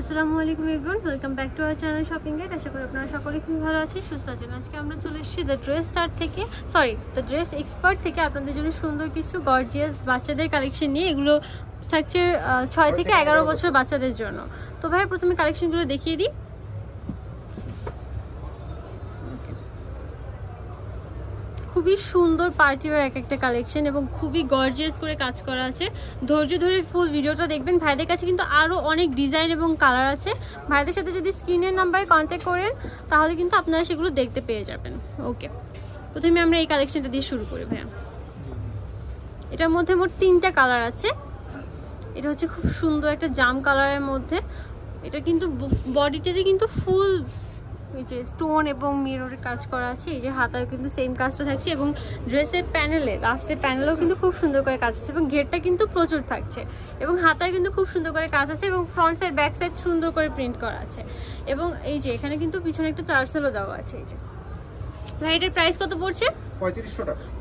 আসসালামু আলাইকুম everyone welcome back to our channel shopping guide আশা করি আপনারা সকলে খুবই ভালো আছেন সুস্থ আছেন আজকে আমরা চলে এসেছি দ্য ড্রেস স্টার থেকে সরি দ্য ড্রেস এক্সপার্ট থেকে আপনাদের জন্য সুন্দর কিছু গর্জিয়াস বাচ্চাদের কালেকশন নিয়ে এগুলো থাকছে ছয় থেকে এগারো বছর বাচ্চাদের জন্য তো ভাই প্রথমে কালেকশনগুলো দেখিয়ে দিই খুবই সুন্দর পার্টিওয়ার এক একটা কালেকশন এবং খুবই গর্জিয়াস করে কাজ করা আছে ধৈর্য ধরে ফুল ভিডিওটা দেখবেন ভাইদের কাছে কিন্তু আরও অনেক ডিজাইন এবং কালার আছে ভাইদের সাথে যদি স্ক্রিনের নাম্বারে কন্ট্যাক্ট করেন তাহলে কিন্তু আপনারা সেগুলো দেখতে পেয়ে যাবেন ওকে প্রথমে আমরা এই কালেকশনটা দিয়ে শুরু করি ভাইয়া এটার মধ্যে মোট তিনটা কালার আছে এটা হচ্ছে খুব সুন্দর একটা জাম কালারের মধ্যে এটা কিন্তু বডিটাতে কিন্তু ফুল এই যে স্টোন এবং মিররের কাজ করা আছে এই যে হাতায় কিন্তু সেম কাজটা থাকছে এবং ড্রেসের প্যানেলে লাস্টের প্যানেলেও কিন্তু খুব সুন্দর করে কাজ আছে এবং ঘেরটা কিন্তু প্রচুর থাকছে এবং হাতায় কিন্তু খুব সুন্দর করে কাজ আছে এবং ফ্রন্ট সাইড ব্যাক সাইড সুন্দর করে প্রিন্ট করা আছে এবং এই যে এখানে কিন্তু পিছনে একটা টার্সেলও দেওয়া আছে এই যে ভাই এটার প্রাইস কত পড়ছে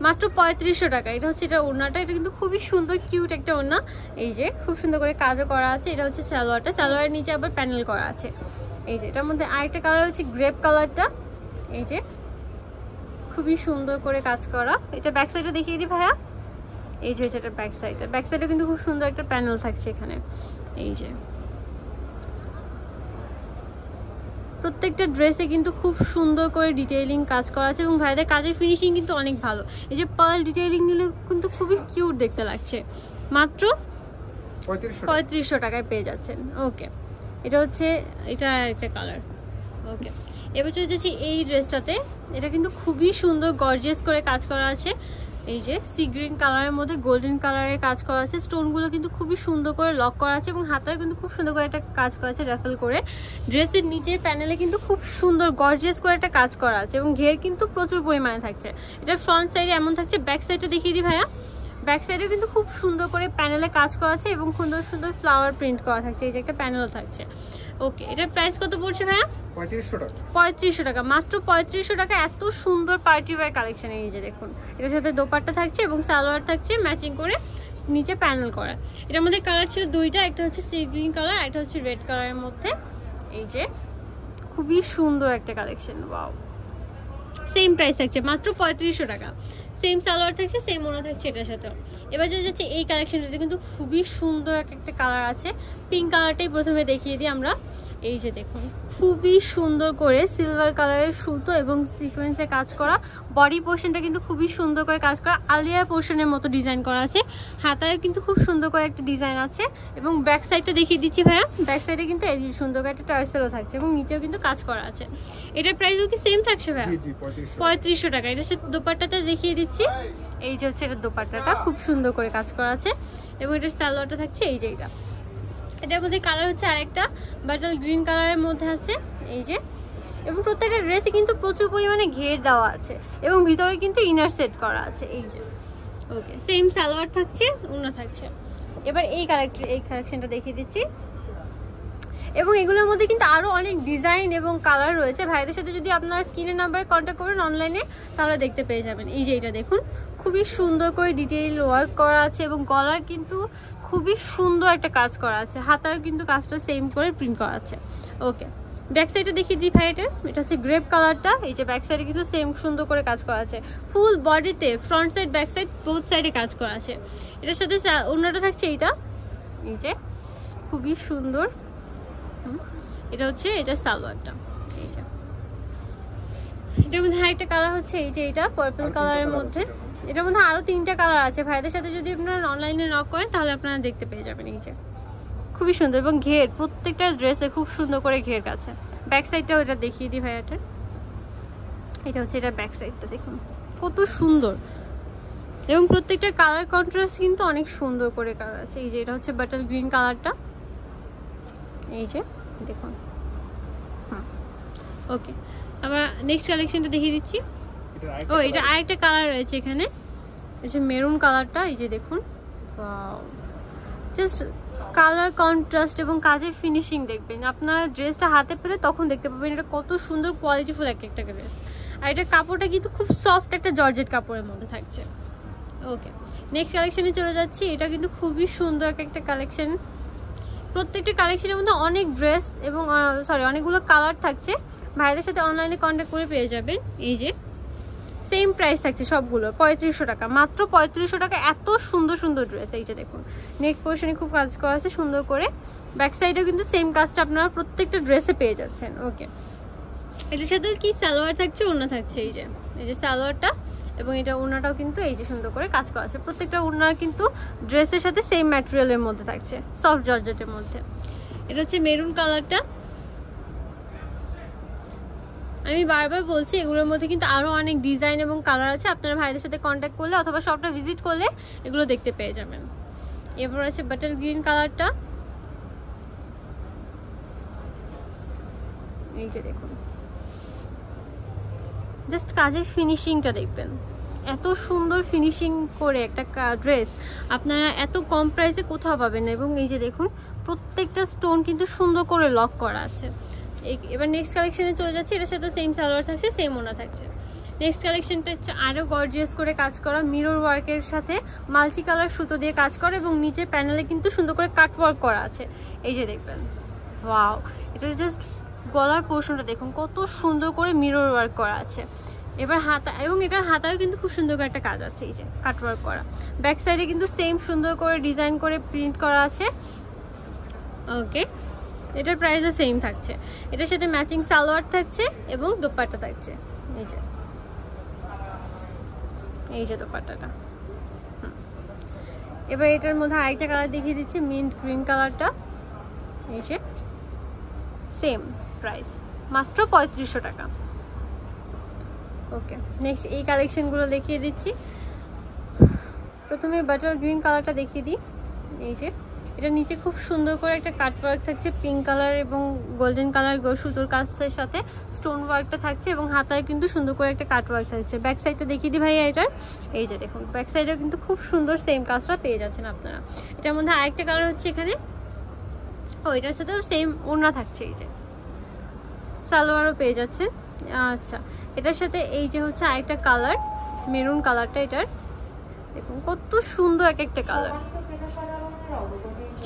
মাত্র পঁয়ত্রিশশো টাকা এটা হচ্ছে এটা ওড়নাটা এটা কিন্তু খুবই সুন্দর কিউট একটা ওড়না এই যে খুব সুন্দর করে কাজও করা আছে এটা হচ্ছে সালোয়ারটা সালোয়ারের নিচে আবার প্যানেল করা আছে এই যে এটার মধ্যে আরেকটা কালার হচ্ছে গ্রেপ কালারটা এই যে খুবই সুন্দর করে কাজ করা এটা ব্যাক সাইডে দেখিয়ে দিই ভাইয়া এই যে এটা ব্যাক সাইডটা ব্যাক সাইডে কিন্তু খুব সুন্দর একটা প্যানেল থাকছে এখানে এই যে প্রত্যেকটা ড্রেসে কিন্তু খুব সুন্দর করে ডিটেইলিং কাজ করা আছে এবং ভাইদের কাজের ফিনিশিং কিন্তু অনেক ভালো এই যে পার্ল ডিটেইলিংগুলো কিন্তু খুবই কিউট দেখতে লাগছে মাত্র পঁয়ত্রিশশো টাকায় পেয়ে যাচ্ছেন ওকে এটা হচ্ছে এটা একটা কালার ওকে এবার চলে যাচ্ছি এই ড্রেসটাতে এটা কিন্তু খুবই সুন্দর গর্জিয়াস করে কাজ করা আছে এই যে সি গ্রিন কালারের মধ্যে গোল্ডেন কালারের কাজ করা আছে স্টোনগুলো কিন্তু খুবই সুন্দর করে লক করা আছে এবং হাতায় কিন্তু খুব সুন্দর করে একটা কাজ করা আছে র্যাফেল করে ড্রেসের নিচের প্যানেলে কিন্তু খুব সুন্দর গর্জিয়াস করে একটা কাজ করা আছে এবং ঘের কিন্তু প্রচুর পরিমাণে থাকছে এটা ফ্রন্ট সাইডে এমন থাকছে ব্যাক সাইডে দেখিয়ে দিই ভাইয়া ব্যাক সাইডেও কিন্তু খুব সুন্দর করে প্যানেলে কাজ করা আছে এবং সুন্দর সুন্দর ফ্লাওয়ার প্রিন্ট করা থাকছে এই যে একটা প্যানেলও থাকছে ওকে এটার প্রাইস কত পড়ছে ভাইয়া পঁয়ত্রিশশো টাকা পঁয়ত্রিশশো টাকা মাত্র পঁয়ত্রিশশো টাকা এত সুন্দর পার্টি ওয়ার কালেকশন এই যে দেখুন এটার সাথে দোপাট্টা থাকছে এবং সালোয়ার থাকছে ম্যাচিং করে নিচে প্যানেল করা এটার মধ্যে কালার ছিল দুইটা একটা হচ্ছে সি গ্রিন কালার একটা হচ্ছে রেড কালারের মধ্যে এই যে খুবই সুন্দর একটা কালেকশন বাও সেম প্রাইস থাকছে মাত্র পঁয়ত্রিশশো টাকা সেম সালোয়ার থাকছে সেম ওনা থাকছে এটার সাথে এবার যদি যাচ্ছে এই কালেকশনটাতে কিন্তু খুবই সুন্দর একটা কালার আছে পিঙ্ক কালারটাই প্রথমে দেখিয়ে দিই আমরা এই যে দেখুন খুবই সুন্দর করে সিলভার কালারের সুতো এবং সিকোয়েন্সে কাজ করা বডি পোর্শনটা কিন্তু খুবই সুন্দর করে কাজ করা আলিয়া পোর্শনের মতো ডিজাইন করা আছে হাতায় কিন্তু খুব সুন্দর করে একটা ডিজাইন আছে এবং ব্যাক সাইডটা দেখিয়ে দিচ্ছি ভাইয়া ব্যাক সাইডে কিন্তু এই সুন্দর করে একটা টার্সেলও থাকছে এবং নিচেও কিন্তু কাজ করা আছে এটার প্রাইসও কি সেম থাকছে ভাইয়া পঁয়ত্রিশশো টাকা এটা সে দোপাট্টাতে দেখিয়ে দিচ্ছি এই যে হচ্ছে এটা দোপাট্টাটা খুব সুন্দর করে কাজ করা আছে এবং এটার সালোয়ারটা থাকছে এই যে এটা এটার মধ্যে কালার হচ্ছে আরেকটা বাটাল গ্রিন কালারের মধ্যে আছে এই যে এবং প্রত্যেকটা ড্রেসে কিন্তু প্রচুর পরিমাণে ঘের দেওয়া আছে এবং ভিতরে কিন্তু ইনার সেট করা আছে এই যে ওকে সেম সালোয়ার থাকছে উনা থাকছে এবার এই কালেকশন এই কালেকশনটা দেখিয়ে দিচ্ছি এবং এগুলোর মধ্যে কিন্তু আরও অনেক ডিজাইন এবং কালার রয়েছে ভাইদের সাথে যদি আপনারা স্ক্রিনের নাম্বারে কন্ট্যাক্ট করেন অনলাইনে তাহলে দেখতে পেয়ে যাবেন এই যে এটা দেখুন খুবই সুন্দর করে ডিটেইল ওয়ার্ক করা আছে এবং গলার কিন্তু খুবই সুন্দর একটা কাজ করা আছে হাতায় কিন্তু কাজটা সেম করে প্রিন্ট করা আছে ওকে ব্যাক সাইডে দেখি দি ভাই এটা এটা হচ্ছে গ্রেপ কালারটা এই যে ব্যাক সাইডে কিন্তু সেম সুন্দর করে কাজ করা আছে ফুল বডিতে front side back side both সাইডে কাজ করা আছে এটার সাথে অন্যটা থাকছে এইটা এই যে খুবই সুন্দর এটা হচ্ছে এটা সালোয়ারটা এই যে এটার মধ্যে একটা কালার হচ্ছে এই যে এটা পার্পল কালারের মধ্যে এটার মধ্যে আরও তিনটা কালার আছে ভাইদের সাথে যদি আপনারা অনলাইনে নক করেন তাহলে আপনারা দেখতে পেয়ে যাবেন এই যে খুবই সুন্দর এবং ঘের প্রত্যেকটা ড্রেসে খুব সুন্দর করে ঘের কাছে ব্যাক সাইডটাও এটা দেখিয়ে দিই ভাইয়াটার এটা হচ্ছে এটা ব্যাক সাইডটা দেখুন কত সুন্দর এবং প্রত্যেকটা কালার কন্ট্রাস্ট কিন্তু অনেক সুন্দর করে কালার আছে এই যে এটা হচ্ছে বাটাল গ্রিন কালারটা এই যে দেখুন হ্যাঁ ওকে আমরা নেক্সট কালেকশনটা দেখিয়ে দিচ্ছি ও এটা আরেকটা কালার রয়েছে এখানে এই যে মেরুন কালারটা এই যে দেখুন জাস্ট কালার কন্ট্রাস্ট এবং কাজের ফিনিশিং দেখবেন আপনারা ড্রেসটা হাতে পেলে তখন দেখতে পাবেন এটা কত সুন্দর কোয়ালিটিফুল এক একটা ড্রেস আর এটা কাপড়টা কিন্তু খুব সফট একটা জর্জেট কাপড়ের মধ্যে থাকছে ওকে নেক্সট কালেকশানে চলে যাচ্ছি এটা কিন্তু খুবই সুন্দর এক একটা কালেকশান প্রত্যেকটা কালেকশানের মধ্যে অনেক ড্রেস এবং সরি অনেকগুলো কালার থাকছে ভাইদের সাথে অনলাইনে কন্ট্যাক্ট করে পেয়ে যাবেন এই যে সেম প্রাইস থাকছে সবগুলো পঁয়ত্রিশশো টাকা মাত্র পঁয়ত্রিশশো টাকা এত সুন্দর সুন্দর ড্রেস এইটা দেখুন নেক পোর্শনে খুব কাজ করা আছে সুন্দর করে ব্যাক সাইডেও কিন্তু সেম কাজটা আপনারা প্রত্যেকটা ড্রেসে পেয়ে যাচ্ছেন ওকে এটার সাথে কি সালোয়ার থাকছে ওনা থাকছে এই যে এই যে সালোয়ারটা এবং এটা ওড়নাটাও কিন্তু এই যে সুন্দর করে কাজ করা আছে প্রত্যেকটা ওনার কিন্তু ড্রেসের সাথে সেম ম্যাটেরিয়ালের মধ্যে থাকছে সফট জর্জেটের মধ্যে এটা হচ্ছে মেরুন কালারটা আমি বারবার বলছি এগুলোর মধ্যে কিন্তু আরও অনেক ডিজাইন এবং কালার আছে আপনারা ভাইদের সাথে কন্ট্যাক্ট করলে অথবা শপটা ভিজিট করলে এগুলো দেখতে পেয়ে যাবেন এরপর আছে বাটার গ্রিন কালারটা এই যে দেখুন জাস্ট কাজের ফিনিশিংটা দেখবেন এত সুন্দর ফিনিশিং করে একটা ড্রেস আপনারা এত কম প্রাইসে কোথাও পাবেন এবং এই যে দেখুন প্রত্যেকটা স্টোন কিন্তু সুন্দর করে লক করা আছে এবার নেক্সট কালেকশানে চলে যাচ্ছে এটার সাথে সেম সালোয়ার থাকছে সেম ওনা থাকছে নেক্সট কালেকশনটা হচ্ছে আরও গর্জিয়াস করে কাজ করা মিরর ওয়ার্কের সাথে মাল্টি কালার সুতো দিয়ে কাজ করা এবং নিচে প্যানেলে কিন্তু সুন্দর করে কাট ওয়ার্ক করা আছে এই যে দেখবেন ওয়াও এটার জাস্ট গলার পোর্শনটা দেখুন কত সুন্দর করে মিরর ওয়ার্ক করা আছে এবার হাতা এবং এটার হাতাও কিন্তু খুব সুন্দর করে একটা কাজ আছে এই যে কাট ওয়ার্ক করা ব্যাক সাইডে কিন্তু সেম সুন্দর করে ডিজাইন করে প্রিন্ট করা আছে ওকে এটার প্রাইসও সেম থাকছে এটার সাথে ম্যাচিং সালোয়ার থাকছে এবং দুপাটা থাকছে এই যে এই যে দুপাটাটা এবার এটার মধ্যে আরেকটা কালার দেখিয়ে দিচ্ছি মিন্ট গ্রিন কালারটা এই যে সেম প্রাইস মাত্র পঁয়ত্রিশশো টাকা ওকে নেক্সট এই কালেকশনগুলো দেখিয়ে দিচ্ছি প্রথমে বাটার গ্রিন কালারটা দেখিয়ে দিই এই যে এটা নিচে খুব সুন্দর করে একটা কাট ওয়ার্ক থাকছে পিঙ্ক কালার এবং গোল্ডেন কালার সুতোর কাজের সাথে স্টোন ওয়ার্কটা থাকছে এবং হাতায় কিন্তু সুন্দর করে একটা কাট ওয়ার্ক থাকছে ব্যাক সাইডটা দেখিয়ে দিই ভাইয়া এটার এই যে দেখুন ব্যাক সাইডেও কিন্তু খুব সুন্দর সেম কাজটা পেয়ে যাচ্ছেন আপনারা এটার মধ্যে আরেকটা কালার হচ্ছে এখানে ও এটার সাথেও সেম ওড়না থাকছে এই যে সালোয়ারও পেয়ে যাচ্ছে আচ্ছা এটার সাথে এই যে হচ্ছে আরেকটা কালার মেরুন কালারটা এটার দেখুন কত সুন্দর এক একটা কালার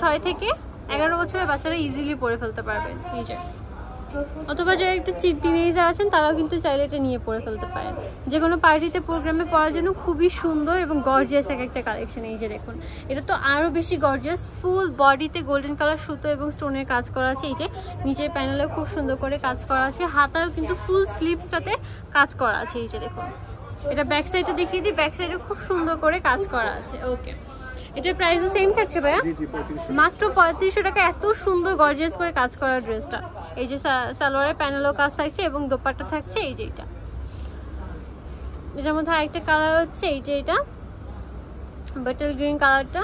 ছয় থেকে এগারো বছরের বাচ্চারা ইজিলি পরে ফেলতে পারবে নিজের অথবা যারা একটু টিনেজার আছেন তারাও কিন্তু চাইলে এটা নিয়ে পরে ফেলতে পারেন যে কোনো পার্টিতে প্রোগ্রামে পড়ার জন্য খুবই সুন্দর এবং গর্জিয়াস এক একটা কালেকশন এই যে দেখুন এটা তো আরও বেশি গর্জিয়াস ফুল বডিতে গোল্ডেন কালার সুতো এবং স্টোনের কাজ করা আছে এই যে নিচের প্যানেলেও খুব সুন্দর করে কাজ করা আছে হাতাও কিন্তু ফুল স্লিভসটাতে কাজ করা আছে এই যে দেখুন এটা ব্যাক সাইডে দেখিয়ে দিই ব্যাক সাইডে খুব সুন্দর করে কাজ করা আছে ওকে এটার প্রাইসও সেম থাকছে ভাইয়া মাত্র পঁয়ত্রিশশো টাকা এত সুন্দর গর্জিয়াস করে কাজ করা ড্রেসটা এই যে সালোয়ারের প্যানেলও কাজ থাকছে এবং দোপাট্টা থাকছে এই যে এটা এটার মধ্যে আরেকটা কালার হচ্ছে এই যে এটা বাটল গ্রিন কালারটা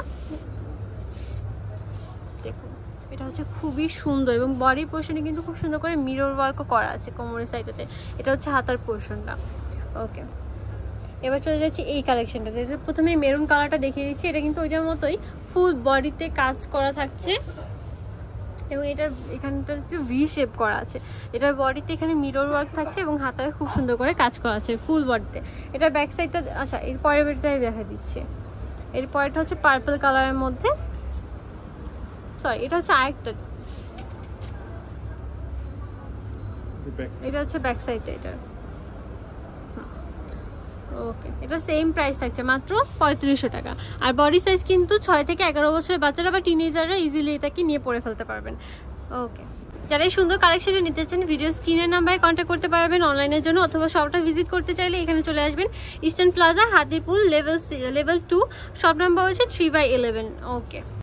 দেখুন এটা হচ্ছে খুবই সুন্দর এবং বডির পোর্শনে কিন্তু খুব সুন্দর করে মিরর ওয়ার্কও করা আছে কোমরের সাইডটাতে এটা হচ্ছে হাতার পোর্শনটা ওকে এবার চলে যাচ্ছি এই কালেকশনটাতে এটা প্রথমে মেরুন কালারটা দেখিয়ে দিচ্ছি এটা কিন্তু ওইটার মতোই ফুল বডিতে কাজ করা থাকছে এবং এটার এখানটা হচ্ছে ভি শেপ করা আছে এটার বডিতে এখানে মিরর ওয়ার্ক থাকছে এবং হাতায় খুব সুন্দর করে কাজ করা আছে ফুল বডিতে এটা ব্যাক সাইডটা আচ্ছা এর পরের বেডটাই দেখা দিচ্ছে এর পরেরটা হচ্ছে পার্পল কালারের মধ্যে সরি এটা হচ্ছে আরেকটা এটা হচ্ছে ব্যাক সাইডটা এটার ওকে এটা সেম প্রাইস থাকছে মাত্র পঁয়ত্রিশশো টাকা আর বডি সাইজ কিন্তু ছয় থেকে এগারো বছরের বাচ্চারা বা টিনেজাররা ইজিলি এটাকে নিয়ে পরে ফেলতে পারবেন ওকে যারা এই সুন্দর কালেকশনটা নিতে চান ভিডিও স্ক্রিনের নাম্বারে কন্ট্যাক্ট করতে পারবেন অনলাইনের জন্য অথবা শপটা ভিজিট করতে চাইলে এখানে চলে আসবেন Eastern Plaza Hatipur level level two shop number হচ্ছে থ্রি বাই ইলেভেন ওকে